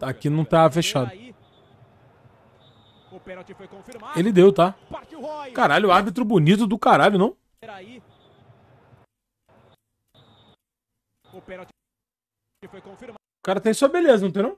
Aqui não tá fechado. Ele deu, tá? Caralho, árbitro bonito do caralho, não? O cara tem sua beleza, não tem não?